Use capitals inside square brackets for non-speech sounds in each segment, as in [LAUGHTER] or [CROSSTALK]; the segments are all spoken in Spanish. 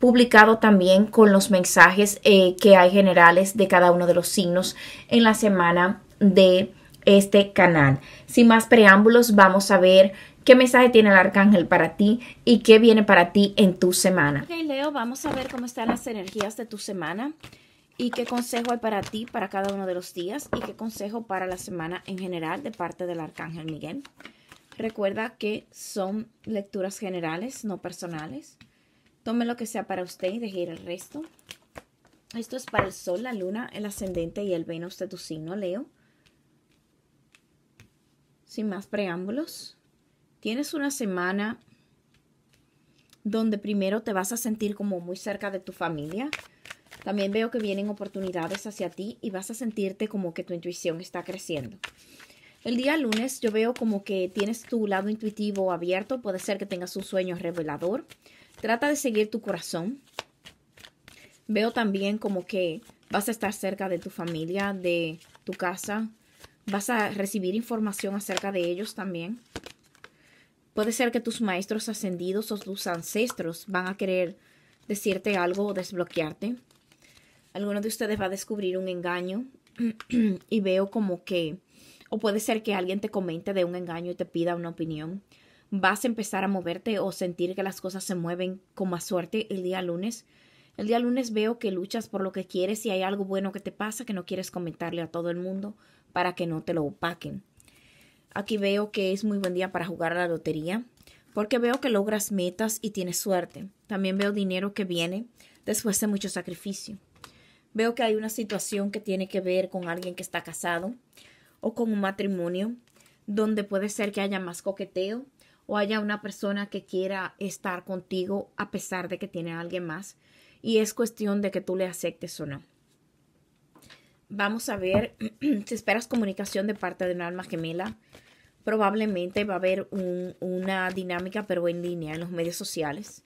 publicado también con los mensajes eh, que hay generales de cada uno de los signos en la semana de este canal. Sin más preámbulos, vamos a ver qué mensaje tiene el arcángel para ti y qué viene para ti en tu semana. Ok, Leo, vamos a ver cómo están las energías de tu semana y qué consejo hay para ti para cada uno de los días y qué consejo para la semana en general de parte del arcángel Miguel. Recuerda que son lecturas generales, no personales. Tome lo que sea para usted y deje ir el resto. Esto es para el sol, la luna, el ascendente y el Venus de tu signo, Leo. Sin más preámbulos, tienes una semana donde primero te vas a sentir como muy cerca de tu familia. También veo que vienen oportunidades hacia ti y vas a sentirte como que tu intuición está creciendo. El día lunes yo veo como que tienes tu lado intuitivo abierto, puede ser que tengas un sueño revelador. Trata de seguir tu corazón. Veo también como que vas a estar cerca de tu familia, de tu casa. Vas a recibir información acerca de ellos también. Puede ser que tus maestros ascendidos o tus ancestros van a querer decirte algo o desbloquearte. Alguno de ustedes va a descubrir un engaño [CLEARS THROAT] y veo como que, o puede ser que alguien te comente de un engaño y te pida una opinión vas a empezar a moverte o sentir que las cosas se mueven con más suerte el día lunes. El día lunes veo que luchas por lo que quieres y hay algo bueno que te pasa que no quieres comentarle a todo el mundo para que no te lo opaquen. Aquí veo que es muy buen día para jugar a la lotería porque veo que logras metas y tienes suerte. También veo dinero que viene después de mucho sacrificio. Veo que hay una situación que tiene que ver con alguien que está casado o con un matrimonio donde puede ser que haya más coqueteo o haya una persona que quiera estar contigo a pesar de que tiene a alguien más. Y es cuestión de que tú le aceptes o no. Vamos a ver [CLEARS THROAT] si esperas comunicación de parte de un alma gemela. Probablemente va a haber una dinámica, pero en línea, en los medios sociales.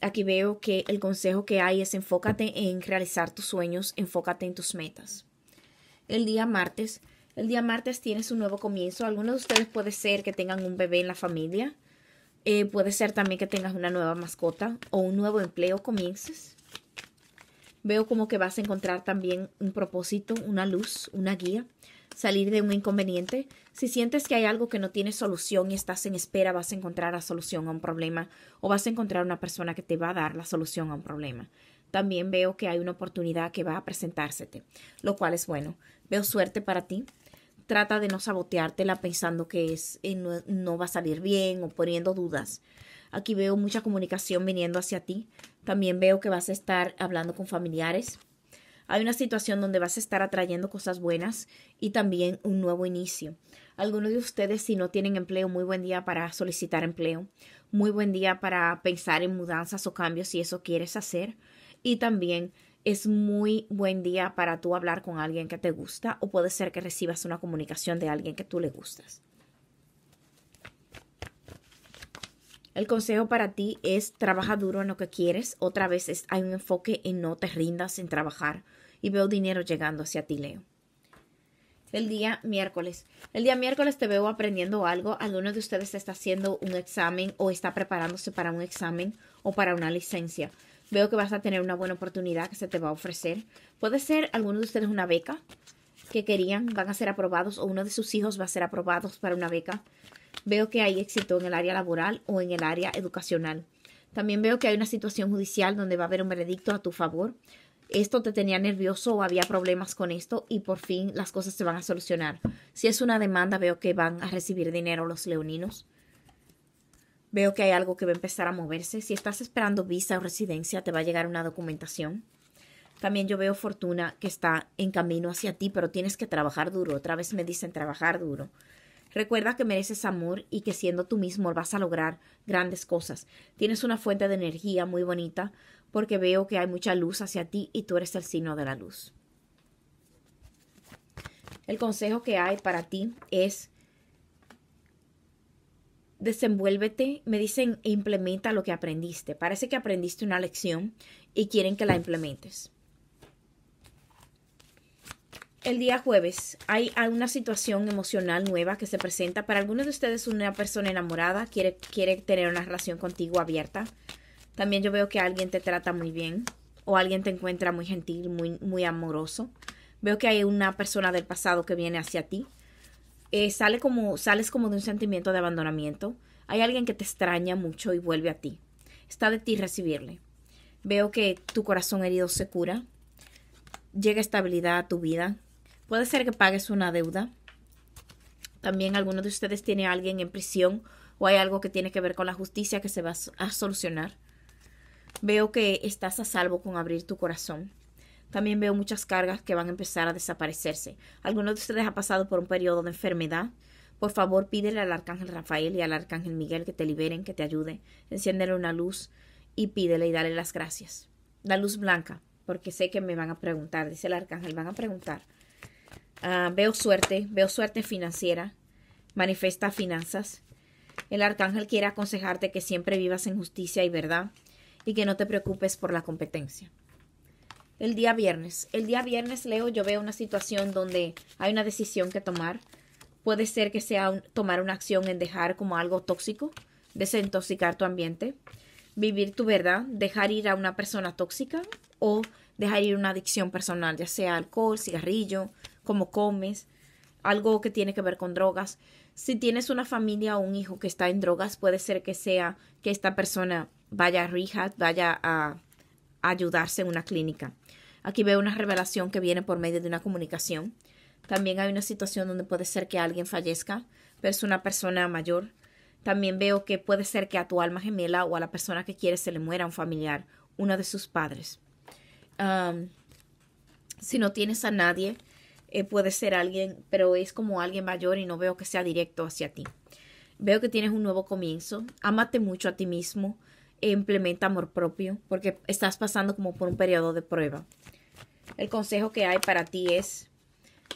Aquí veo que el consejo que hay es enfócate en realizar tus sueños, enfócate en tus metas. El día martes el día martes tienes un nuevo comienzo. Algunos de ustedes puede ser que tengan un bebé en la familia. Eh, puede ser también que tengas una nueva mascota o un nuevo empleo comiences. Veo como que vas a encontrar también un propósito, una luz, una guía, salir de un inconveniente. Si sientes que hay algo que no tiene solución y estás en espera, vas a encontrar la solución a un problema o vas a encontrar una persona que te va a dar la solución a un problema. También veo que hay una oportunidad que va a presentársete, lo cual es bueno. Veo suerte para ti, trata de no saboteártela pensando que es, eh, no, va a salir bien o poniendo dudas. Aquí veo mucha comunicación viniendo hacia ti. También veo que vas a estar hablando con familiares. Hay una situación donde vas a estar atrayendo cosas buenas y también un nuevo inicio. Algunos de ustedes, si no tienen empleo, muy buen día para solicitar empleo. Muy buen día para pensar en mudanzas o cambios si eso quieres hacer. Y también es muy buen día para tú hablar con alguien que te gusta o puede ser que recibas una comunicación de alguien que tú le gustas. El consejo para ti es trabaja duro en lo que quieres. Otra vez es, hay un enfoque en no te rindas en trabajar y veo dinero llegando hacia ti, Leo. El día miércoles. El día miércoles te veo aprendiendo algo. Alguno de ustedes está haciendo un examen o está preparándose para un examen o para una licencia veo que vas a tener una buena oportunidad que se te va a ofrecer. Puede ser alguno de ustedes una beca que querían, van a ser aprobados o uno de sus hijos va a ser aprobado para una beca. Veo que hay éxito en el área laboral o en el área educacional. También veo que hay una situación judicial donde va a haber un veredicto a tu favor. Esto te tenía nervioso o había problemas con esto y por fin las cosas se van a solucionar. Si es una demanda, veo que van a recibir dinero los leoninos. Veo que hay algo que va a empezar a moverse. Si estás esperando visa o residencia, te va a llegar una documentación. También yo veo fortuna que está en camino hacia ti, pero tienes que trabajar duro. Otra vez me dicen trabajar duro. Recuerda que mereces amor y que siendo tú mismo vas a lograr grandes cosas. Tienes una fuente de energía muy bonita porque veo que hay mucha luz hacia ti y tú eres el signo de la luz. El consejo que hay para ti es desenvuélvete, me dicen e implementa lo que aprendiste. Parece que aprendiste una lección y quieren que la implementes. El día jueves hay, una situación emocional nueva que se presenta. Para algunos de ustedes una persona enamorada quiere, quiere tener una relación contigo abierta. También yo veo que alguien te trata muy bien o alguien te encuentra muy gentil, muy, muy amoroso. Veo que hay una persona del pasado que viene hacia ti eh, sale como, sales como de un sentimiento de abandonamiento. Hay alguien que te extraña mucho y vuelve a ti. Está de ti recibirle. Veo que tu corazón herido se cura. Llega estabilidad a tu vida. Puede ser que pagues una deuda. También alguno de ustedes tiene a alguien en prisión o hay algo que tiene que ver con la justicia que se va a solucionar. Veo que estás a salvo con abrir tu corazón. También veo muchas cargas que van a empezar a desaparecerse. ¿Alguno de ustedes ha pasado por un periodo de enfermedad? Por favor, pídele al arcángel Rafael y al arcángel Miguel que te liberen, que te ayude. Enciéndele una luz y pídele y dale las gracias. La luz blanca, porque sé que me van a preguntar, dice el arcángel, van a preguntar. Ah, veo suerte, veo suerte financiera, manifiesta finanzas. El arcángel quiere aconsejarte que siempre vivas en justicia y verdad y que no te preocupes por la competencia. El día viernes. El día viernes, Leo, yo veo una situación donde hay una decisión que tomar. Puede ser que sea tomar una acción en dejar como algo tóxico, desintoxicar tu ambiente, vivir tu verdad, dejar ir a una persona tóxica o dejar ir una adicción personal, ya sea alcohol, cigarrillo, como comes, algo que tiene que ver con drogas. Si tienes una familia o un hijo que está en drogas, puede ser que sea que esta persona vaya a rehab, vaya a ayudarse en una clínica. Aquí veo una revelación que viene por medio de una comunicación. También hay una situación donde puede ser que alguien fallezca, pero es una persona mayor. También veo que puede ser que a tu alma gemela o a la persona que quieres se le muera un familiar, uno de sus padres. si no tienes a nadie, eh, puede ser alguien, pero es como alguien mayor y no veo que sea directo hacia ti. Veo que tienes un nuevo comienzo. Ámate mucho a ti mismo implementa amor propio porque estás pasando como por un periodo de prueba. El consejo que hay para ti es,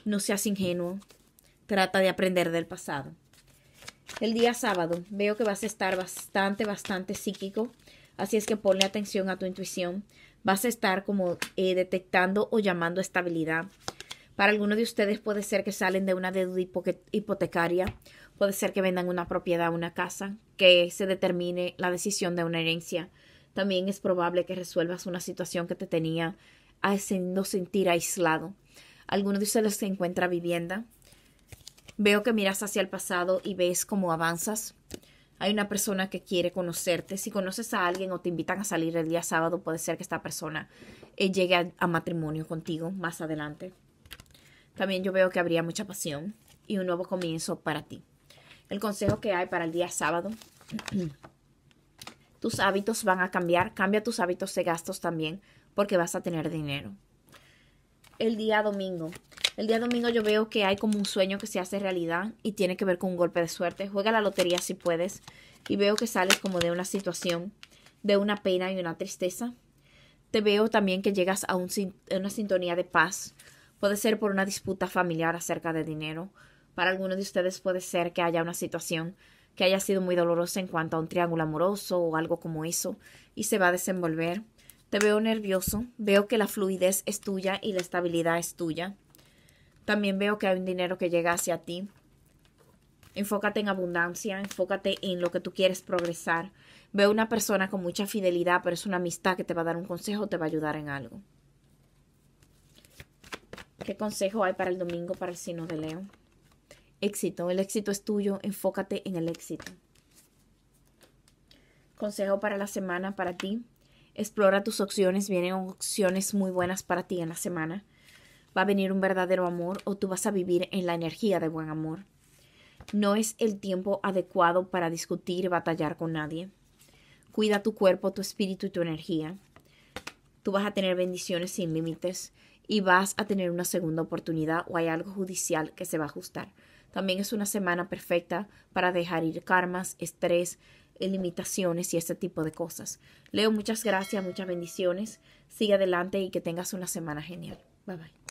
no seas ingenuo, trata de aprender del pasado. El día sábado veo que vas a estar bastante, bastante psíquico, así es que ponle atención a tu intuición. Vas a estar como eh, detectando o llamando estabilidad. Para algunos de ustedes puede ser que salen de una deuda hipotecaria Puede ser que vendan una propiedad, una casa, que se determine la decisión de una herencia. También es probable que resuelvas una situación que te tenía haciendo sentir aislado. Alguno de ustedes se encuentra vivienda. Veo que miras hacia el pasado y ves cómo avanzas. Hay una persona que quiere conocerte. Si conoces a alguien o te invitan a salir el día sábado, puede ser que esta persona eh, llegue a matrimonio contigo más adelante. También yo veo que habría mucha pasión y un nuevo comienzo para ti el consejo que hay para el día sábado. [CLEARS THROAT] tus hábitos van a cambiar. Cambia tus hábitos de gastos también porque vas a tener dinero. El día domingo. El día domingo yo veo que hay como un sueño que se hace realidad y tiene que ver con un golpe de suerte. Juega la lotería si puedes y veo que sales como de una situación de una pena y una tristeza. Te veo también que llegas a, una sintonía de paz. Puede ser por una disputa familiar acerca de dinero para algunos de ustedes puede ser que haya una situación que haya sido muy dolorosa en cuanto a un triángulo amoroso o algo como eso y se va a desenvolver. Te veo nervioso, veo que la fluidez es tuya y la estabilidad es tuya. También veo que hay un dinero que llega hacia ti. Enfócate en abundancia, enfócate en lo que tú quieres progresar. Veo una persona con mucha fidelidad, pero es una amistad que te va a dar un consejo, te va a ayudar en algo. ¿Qué consejo hay para el domingo para el signo de Leo? éxito. El éxito es tuyo, enfócate en el éxito. Consejo para la semana para ti. Explora tus opciones, vienen opciones muy buenas para ti en la semana. Va a venir un verdadero amor o tú vas a vivir en la energía de buen amor. No es el tiempo adecuado para discutir y batallar con nadie. Cuida tu cuerpo, tu espíritu y tu energía. Tú vas a tener bendiciones sin límites y vas a tener una segunda oportunidad o hay algo judicial que se va a ajustar. También es una semana perfecta para dejar ir karmas, estrés, eh, limitaciones y ese tipo de cosas. Leo, muchas gracias, muchas bendiciones. Sigue adelante y que tengas una semana genial. Bye bye.